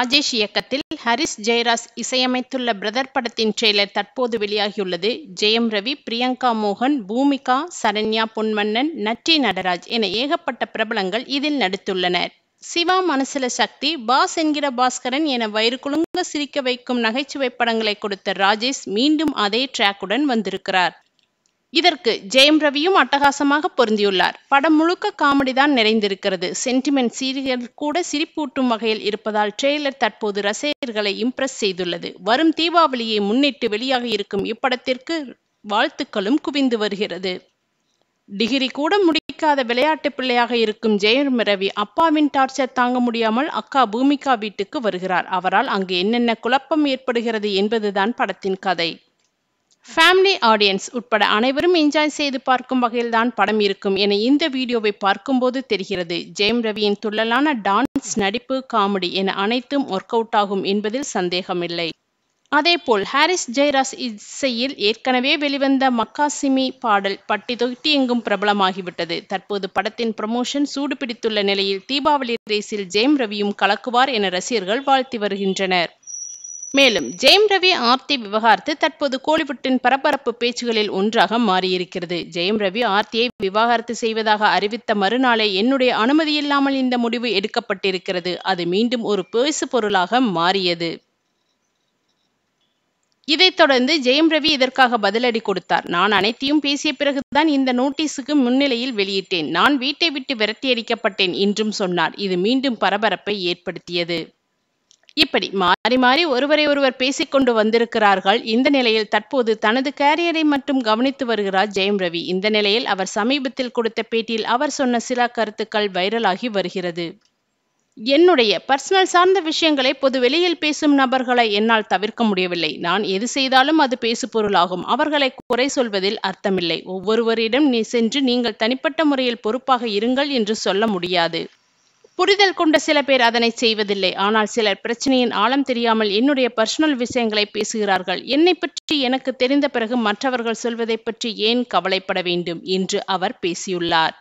ராஜேஷ் இயக்கத்தில் ஹரிஸ் ஜெயராஜ் இசையமைத்துள்ள பிரதர் படத்தின் ட்ரெய்லர் தற்போது வெளியாகியுள்ளது ஜெயம் ரவி பிரியங்கா மோகன் பூமிகா சரண்யா பொன்மன்னன் நட்டி நடராஜ் என ஏகப்பட்ட பிரபலங்கள் இதில் நடித்துள்ளனர் சிவா மனசுல சக்தி பாஸ் என்கிற பாஸ்கரன் என வயிறு குழுங்க சிரிக்க வைக்கும் நகைச்சுவை படங்களை கொடுத்த ராஜேஷ் மீண்டும் அதே ட்ராக்குடன் வந்திருக்கிறார் இதற்கு ஜெயம் ரவியும் அட்டகாசமாக பொருந்தியுள்ளார் படம் முழுக்க காமெடி தான் நிறைந்திருக்கிறது சென்டிமெண்ட் சீரியல் கூட சிரிப்பூட்டும் வகையில் இருப்பதால் ட்ரெய்லர் தற்போது ரசிகர்களை இம்ப்ரெஸ் செய்துள்ளது வரும் தீபாவளியை முன்னிட்டு வெளியாக இருக்கும் இப்படத்திற்கு வாழ்த்துக்களும் குவிந்து வருகிறது டிகிரி கூட முடிக்காத விளையாட்டு பிள்ளையாக இருக்கும் ஜெயம் ரவி அப்பாவின் டார்ச்சர் தாங்க முடியாமல் அக்கா பூமிகா வீட்டுக்கு வருகிறார் அவரால் அங்கு என்னென்ன குழப்பம் ஏற்படுகிறது என்பதுதான் படத்தின் கதை ஃபேமிலி ஆடியன்ஸ் உட்பட அனைவரும் என்ஜாய் செய்து பார்க்கும் வகையில் தான் படம் இருக்கும் என இந்த வீடியோவை பார்க்கும்போது தெரிகிறது ஜெயம் ரவியின் துள்ளலான டான்ஸ் நடிப்பு காமெடி என அனைத்தும் ஒர்க் அவுட் ஆகும் என்பதில் சந்தேகமில்லை அதேபோல் ஹாரிஸ் ஜெயராஸ் இசையில் ஏற்கனவே வெளிவந்த மக்காசிமி பாடல் பட்டி தொகுட்டி எங்கும் பிரபலமாகிவிட்டது தற்போது படத்தின் ப்ரமோஷன் சூடு பிடித்துள்ள நிலையில் தீபாவளி ரேஸில் ஜெயம் ரவியும் கலக்குவார் என ரசிகர்கள் வாழ்த்தி வருகின்றனர் மேலும் ஜெயம் ரவி ஆர்த்தி விவகாரத்து தற்போது கோலிவுட்டின் பரபரப்பு பேச்சுகளில் ஒன்றாக மாறியிருக்கிறது ஜெயம் ரவி ஆர்த்தியை விவாகரத்து செய்வதாக அறிவித்த மறுநாளே என்னுடைய அனுமதி இல்லாமல் இந்த முடிவு எடுக்கப்பட்டிருக்கிறது அது மீண்டும் ஒரு பேசு பொருளாக மாறியது இதைத் தொடர்ந்து ஜெயம் ரவி இதற்காக பதிலடி கொடுத்தார் நான் அனைத்தையும் பேசிய பிறகுதான் இந்த நோட்டீஸுக்கு முன்னிலையில் வெளியிட்டேன் நான் வீட்டை விட்டு விரட்டியடிக்கப்பட்டேன் என்றும் சொன்னார் இது மீண்டும் பரபரப்பை ஏற்படுத்தியது இப்படி மாறி மாறி ஒருவரை ஒருவர் பேசிக்கொண்டு வந்திருக்கிறார்கள் இந்த நிலையில் தற்போது தனது கேரியரை மட்டும் கவனித்து வருகிறார் ஜெயம் ரவி இந்த நிலையில் அவர் சமீபத்தில் கொடுத்த பேட்டியில் அவர் சொன்ன சில கருத்துக்கள் வைரலாகி வருகிறது என்னுடைய பர்சனல் சார்ந்த விஷயங்களை பொது வெளியில் பேசும் நபர்களை என்னால் தவிர்க்க முடியவில்லை நான் எது செய்தாலும் அது பேசு பொருளாகும் அவர்களை குறை சொல்வதில் அர்த்தமில்லை ஒவ்வொருவரிடம் நீ சென்று நீங்கள் தனிப்பட்ட முறையில் பொறுப்பாக இருங்கள் என்று சொல்ல முடியாது புரிதல் கொண்ட சில பேர் அதனை செய்வதில்லை ஆனால் சிலர் பிரச்சனையின் ஆழம் தெரியாமல் என்னுடைய பர்சனல் விஷயங்களை பேசுகிறார்கள் என்னை பற்றி எனக்கு தெரிந்த பிறகு மற்றவர்கள் சொல்வதை பற்றி ஏன் கவலைப்பட வேண்டும் என்று அவர் பேசியுள்ளார்